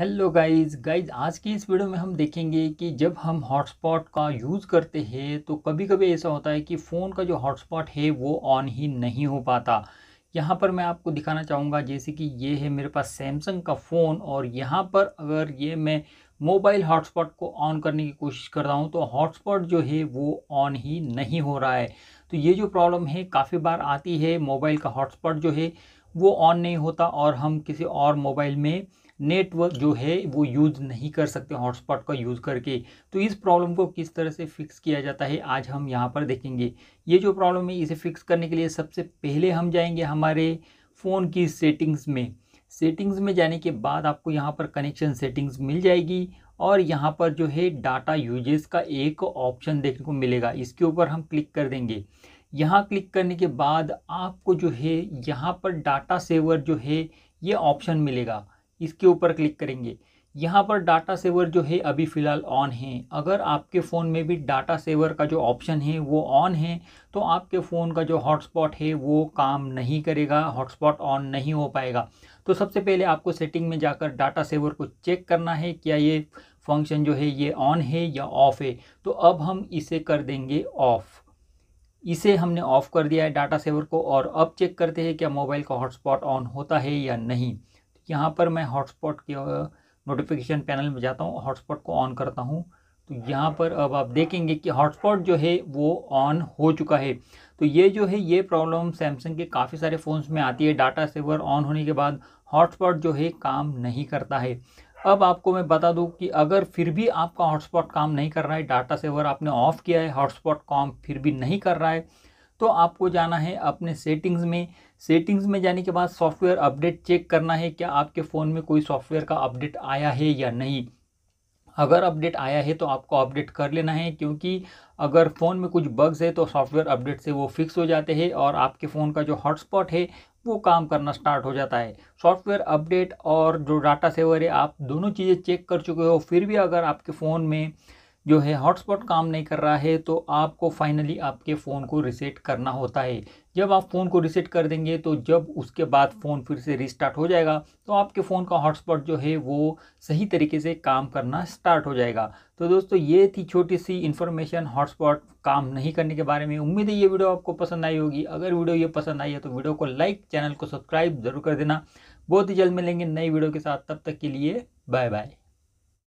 hello guys guys आज की इस वीडियो में हम देखेंगे कि जब हम हॉटस्पॉट का यूज़ करते हैं तो कभी कभी ऐसा होता है कि फ़ोन का जो हॉटस्पॉट है वो ऑन ही नहीं हो पाता यहाँ पर मैं आपको दिखाना चाहूँगा जैसे कि ये है मेरे पास सैमसंग का फ़ोन और यहाँ पर अगर ये मैं मोबाइल हॉटस्पॉट को ऑन करने की कोशिश कर रहा हूँ तो हॉटस्पॉट जो है वो ऑन ही नहीं हो रहा है तो ये जो प्रॉब्लम है काफ़ी बार आती है मोबाइल का हॉटस्पॉट जो है वो ऑन नहीं होता और हम किसी और मोबाइल में नेटवर्क जो है वो यूज़ नहीं कर सकते हॉटस्पॉट का यूज़ करके तो इस प्रॉब्लम को किस तरह से फिक्स किया जाता है आज हम यहाँ पर देखेंगे ये जो प्रॉब्लम है इसे फिक्स करने के लिए सबसे पहले हम जाएंगे हमारे फ़ोन की सेटिंग्स में सेटिंग्स में जाने के बाद आपको यहाँ पर कनेक्शन सेटिंग्स मिल जाएगी और यहाँ पर जो है डाटा यूजेस का एक ऑप्शन देखने को मिलेगा इसके ऊपर हम क्लिक कर देंगे यहाँ क्लिक करने के बाद आपको जो है यहाँ पर डाटा सेवर जो है ये ऑप्शन मिलेगा इसके ऊपर क्लिक करेंगे यहाँ पर डाटा सेवर जो है अभी फ़िलहाल ऑन है अगर आपके फ़ोन में भी डाटा सेवर का जो ऑप्शन है वो ऑन है तो आपके फ़ोन का जो हॉटस्पॉट है वो काम नहीं करेगा हॉटस्पॉट ऑन नहीं हो पाएगा तो सबसे पहले आपको सेटिंग में जाकर डाटा सेवर को चेक करना है क्या ये फंक्शन जो है ये ऑन है या ऑफ़ है तो अब हम इसे कर देंगे ऑफ़ इसे हमने ऑफ़ कर दिया है डाटा सेवर को और अब चेक करते हैं क्या मोबाइल का हॉटस्पॉट ऑन होता है या नहीं यहाँ पर मैं हॉटस्पॉट के नोटिफिकेशन पैनल में जाता हूँ हॉटस्पॉट को ऑन करता हूँ तो यहाँ पर अब आप देखेंगे कि हॉटस्पॉट जो है वो ऑन हो चुका है तो ये जो है ये प्रॉब्लम सैमसंग के काफ़ी सारे फ़ोन्स में आती है डाटा सेवर ऑन होने के बाद हॉटस्पॉट जो है काम नहीं करता है अब आपको मैं बता दूं कि अगर फिर भी आपका हॉटस्पॉट काम नहीं कर रहा है डाटा सेवर आपने ऑफ़ किया है हॉटस्पॉट काम फिर भी नहीं कर रहा है तो आपको जाना है अपने सेटिंग्स में सेटिंग्स में जाने के बाद सॉफ्टवेयर अपडेट चेक करना है क्या आपके फ़ोन में कोई सॉफ्टवेयर का अपडेट आया है या नहीं अगर अपडेट आया है तो आपको अपडेट कर लेना है क्योंकि अगर फ़ोन में कुछ बग्स है तो सॉफ्टवेयर अपडेट से वो फिक्स हो जाते हैं और आपके फ़ोन का जो हॉटस्पॉट है वो काम करना स्टार्ट हो जाता है सॉफ्टवेयर अपडेट और जो डाटा सेवर है आप दोनों चीज़ें चेक कर चुके हो फिर भी अगर आपके फ़ोन में जो है हॉटस्पॉट काम नहीं कर रहा है तो आपको फाइनली आपके फ़ोन को रिसेट करना होता है जब आप फ़ोन को रिसेट कर देंगे तो जब उसके बाद फ़ोन फिर से रिस्टार्ट हो जाएगा तो आपके फ़ोन का हॉटस्पॉट जो है वो सही तरीके से काम करना स्टार्ट हो जाएगा तो दोस्तों ये थी छोटी सी इन्फॉर्मेशन हॉटस्पॉट काम नहीं करने के बारे में उम्मीद है ये वीडियो आपको पसंद आई होगी अगर वीडियो ये पसंद आई है तो वीडियो को लाइक चैनल को सब्सक्राइब ज़रूर कर देना बहुत ही जल्द मिलेंगे नई वीडियो के साथ तब तक के लिए बाय बाय